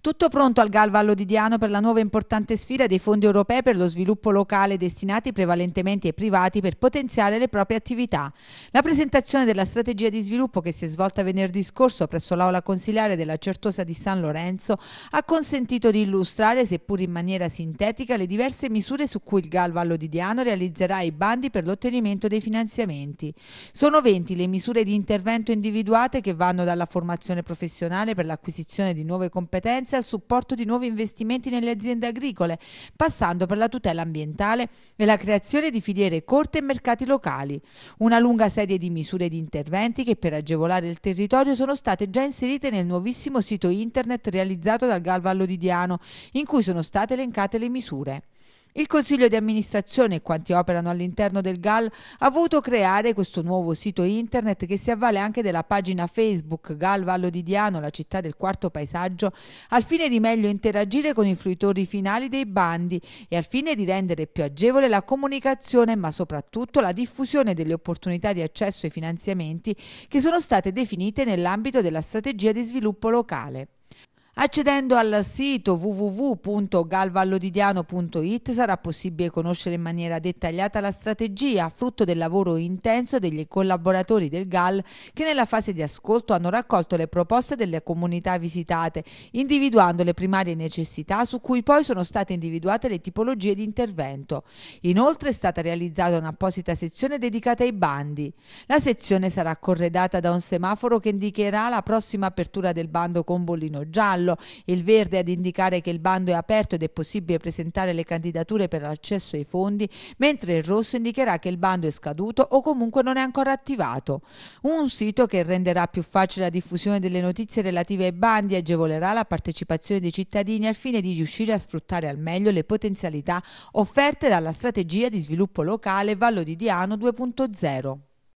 Tutto pronto al Galva Lodidiano per la nuova importante sfida dei fondi europei per lo sviluppo locale destinati prevalentemente ai privati per potenziare le proprie attività. La presentazione della strategia di sviluppo che si è svolta venerdì scorso presso l'aula consiliare della Certosa di San Lorenzo ha consentito di illustrare, seppur in maniera sintetica, le diverse misure su cui il Galva Lodidiano realizzerà i bandi per l'ottenimento dei finanziamenti. Sono 20 le misure di intervento individuate che vanno dalla formazione professionale per l'acquisizione di nuove competenze al supporto di nuovi investimenti nelle aziende agricole, passando per la tutela ambientale e la creazione di filiere corte e mercati locali. Una lunga serie di misure di interventi che per agevolare il territorio sono state già inserite nel nuovissimo sito internet realizzato dal Galvallo di Diano, in cui sono state elencate le misure. Il Consiglio di amministrazione e quanti operano all'interno del GAL ha voluto creare questo nuovo sito internet che si avvale anche della pagina Facebook GAL Vallo di Diano, la città del quarto paesaggio, al fine di meglio interagire con i fruitori finali dei bandi e al fine di rendere più agevole la comunicazione ma soprattutto la diffusione delle opportunità di accesso ai finanziamenti che sono state definite nell'ambito della strategia di sviluppo locale. Accedendo al sito www.galvallodidiano.it sarà possibile conoscere in maniera dettagliata la strategia, frutto del lavoro intenso degli collaboratori del GAL che nella fase di ascolto hanno raccolto le proposte delle comunità visitate, individuando le primarie necessità su cui poi sono state individuate le tipologie di intervento. Inoltre è stata realizzata un'apposita sezione dedicata ai bandi. La sezione sarà corredata da un semaforo che indicherà la prossima apertura del bando con bollino giallo giallo, il verde ad indicare che il bando è aperto ed è possibile presentare le candidature per l'accesso ai fondi, mentre il rosso indicherà che il bando è scaduto o comunque non è ancora attivato. Un sito che renderà più facile la diffusione delle notizie relative ai bandi agevolerà la partecipazione dei cittadini al fine di riuscire a sfruttare al meglio le potenzialità offerte dalla strategia di sviluppo locale Vallo di Diano 2.0.